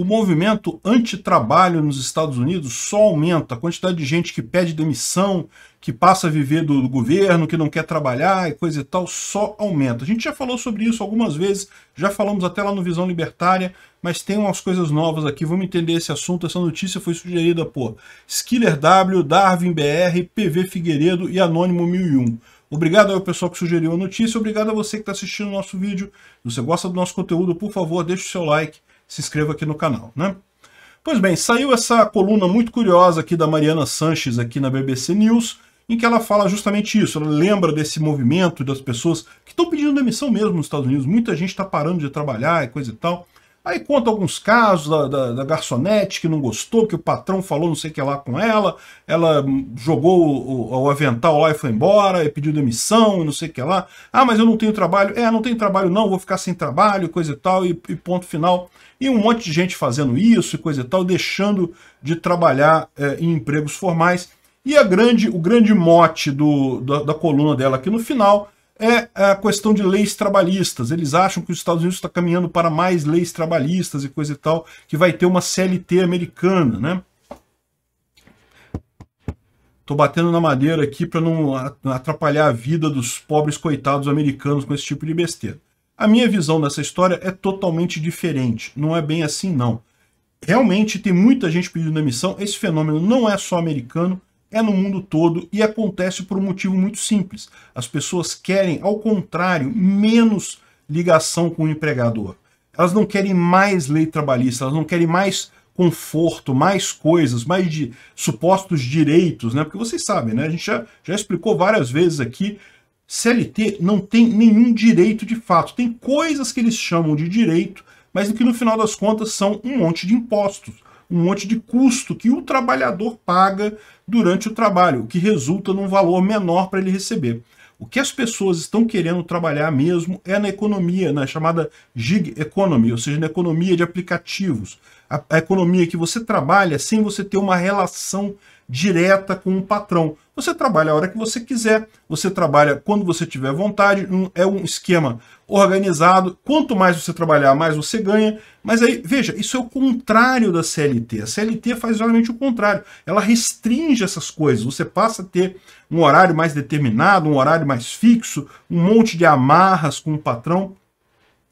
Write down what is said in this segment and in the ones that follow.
o movimento antitrabalho nos Estados Unidos só aumenta. A quantidade de gente que pede demissão, que passa a viver do, governo, que não quer trabalhar e coisa e tal, só aumenta. A gente já falou sobre isso algumas vezes, já falamos até lá no Visão Libertária, mas tem umas coisas novas aqui, vamos entender esse assunto. Essa notícia foi sugerida por Skiller W, Darwin BR, PV Figueiredo e Anônimo 1001. Obrigado ao pessoal que sugeriu a notícia, obrigado a você que está assistindo o nosso vídeo. Se você gosta do nosso conteúdo, por favor, deixe o seu like se inscreva aqui no canal, né? Pois bem, saiu essa coluna muito curiosa aqui da Mariana Sanches aqui na BBC News, em que ela fala justamente isso, ela lembra desse movimento das pessoas que estão pedindo demissão mesmo nos Estados Unidos, muita gente está parando de trabalhar e coisa e tal, Aí conta alguns casos da, da, da, garçonete que não gostou, que o patrão falou não sei o que lá com ela, ela jogou o, o, o avental lá e foi embora, e pediu demissão e não sei o que lá. Ah, mas eu não tenho trabalho. É, não tenho trabalho não, vou ficar sem trabalho, coisa e tal, e, e ponto final. E um monte de gente fazendo isso e coisa e tal, deixando de trabalhar é, em empregos formais. E a grande, o grande mote do, da, da coluna dela aqui no final é, é a questão de leis trabalhistas. Eles acham que os Estados Unidos está caminhando para mais leis trabalhistas e coisa e tal, que vai ter uma CLT americana, né? Tô batendo na madeira aqui para não atrapalhar a vida dos pobres coitados americanos com esse tipo de besteira. A minha visão dessa história é totalmente diferente. Não é bem assim, não. Realmente tem muita gente pedindo demissão. Esse fenômeno não é só americano é no mundo todo e acontece por um motivo muito simples. As pessoas querem, ao contrário, menos ligação com o empregador. Elas não querem mais lei trabalhista, elas não querem mais conforto, mais coisas, mais de supostos direitos, né? Porque vocês sabem, né? A gente já, já explicou várias vezes aqui, CLT não tem nenhum direito de fato. Tem coisas que eles chamam de direito, mas que no final das contas são um monte de impostos, um monte de custo que o trabalhador paga durante o trabalho, o que resulta num valor menor para ele receber. O que as pessoas estão querendo trabalhar mesmo é na economia, na chamada gig economy, ou seja, na economia de aplicativos. A, a economia que você trabalha sem você ter uma relação direta com um patrão. Você trabalha a hora que você quiser, você trabalha quando você tiver vontade, é um esquema organizado. Quanto mais você trabalhar, mais você ganha. Mas aí, veja, isso é o contrário da CLT. A CLT faz exatamente o contrário. Ela restringe essas coisas. Você passa a ter um horário mais determinado, um horário mais fixo, um monte de amarras com o patrão.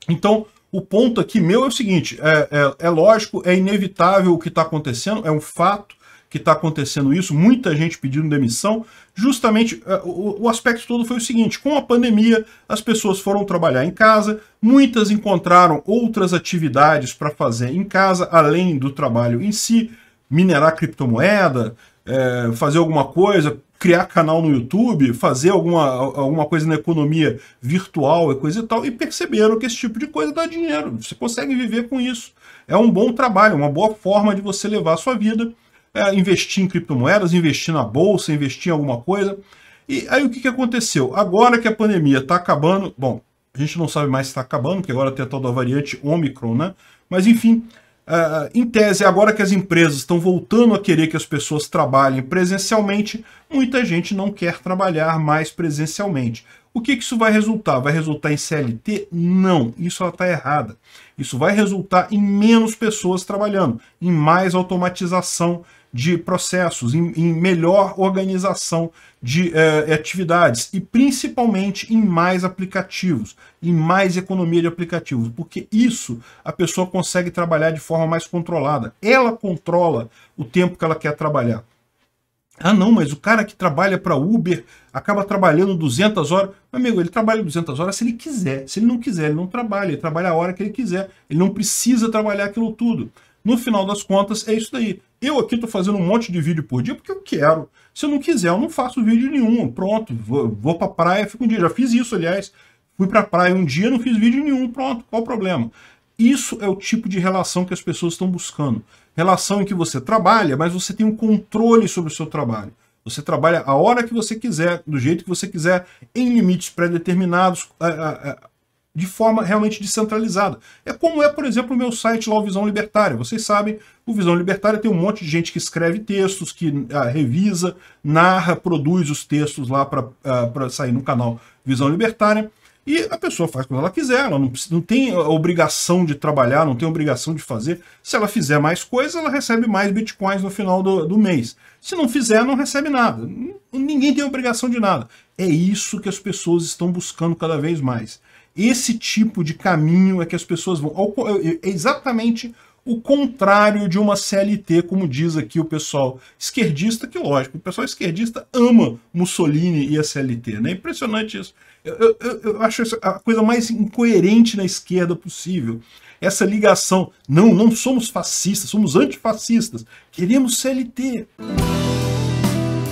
Então, o ponto aqui meu é o seguinte: é, é, é lógico, é inevitável o que está acontecendo, é um fato que está acontecendo isso, muita gente pedindo demissão. Justamente é, o, aspecto todo foi o seguinte: com a pandemia, as pessoas foram trabalhar em casa, muitas encontraram outras atividades para fazer em casa, além do trabalho em si, minerar criptomoeda, é, fazer alguma coisa, criar canal no YouTube, fazer alguma, alguma coisa na economia virtual e coisa e tal, e perceberam que esse tipo de coisa dá dinheiro. Você consegue viver com isso. É um bom trabalho, uma boa forma de você levar a sua vida é, investir em criptomoedas, investir na bolsa, investir em alguma coisa. E aí o que, que aconteceu? Agora que a pandemia está acabando, bom, a gente não sabe mais se está acabando, porque agora tem a tal da variante Omicron, né? Mas enfim, Uh, em tese, agora que as empresas estão voltando a querer que as pessoas trabalhem presencialmente, muita gente não quer trabalhar mais presencialmente. O que, que isso vai resultar? Vai resultar em CLT? Não, isso está errada. Isso vai resultar em menos pessoas trabalhando, em mais automatização de processos, em, em melhor organização de eh, atividades e principalmente em mais aplicativos, em mais economia de aplicativos, porque isso a pessoa consegue trabalhar de forma mais controlada. Ela controla o tempo que ela quer trabalhar. Ah, não, mas o cara que trabalha para Uber acaba trabalhando 200 horas. Meu amigo, ele trabalha 200 horas se ele quiser. Se ele não quiser, ele não trabalha. Ele trabalha a hora que ele quiser. Ele não precisa trabalhar aquilo tudo. No final das contas, é isso daí. Eu aqui estou fazendo um monte de vídeo por dia porque eu quero. Se eu não quiser, eu não faço vídeo nenhum. Pronto, vou, vou para praia, fico um dia. Já fiz isso, aliás. Fui para a praia um dia, não fiz vídeo nenhum. Pronto, qual o problema? Isso é o tipo de relação que as pessoas estão buscando. Relação em que você trabalha, mas você tem um controle sobre o seu trabalho. Você trabalha a hora que você quiser, do jeito que você quiser, em limites pré-determinados, de forma realmente descentralizada. É como é, por exemplo, o meu site lá, o Visão Libertária. Vocês sabem, o Visão Libertária tem um monte de gente que escreve textos, que ah, revisa, narra, produz os textos lá para ah, sair no canal Visão Libertária. E a pessoa faz quando ela quiser, ela não, não tem obrigação de trabalhar, não tem obrigação de fazer. Se ela fizer mais coisas, ela recebe mais bitcoins no final do, do mês. Se não fizer, não recebe nada. Ninguém tem obrigação de nada. É isso que as pessoas estão buscando cada vez mais. Esse tipo de caminho é que as pessoas vão. É, é exatamente o contrário de uma CLT, como diz aqui o pessoal esquerdista, que lógico, o pessoal esquerdista ama Mussolini e a CLT, né? É impressionante isso. Eu, eu, eu acho a coisa mais incoerente na esquerda possível. Essa ligação, não, não somos fascistas, somos antifascistas, queremos CLT.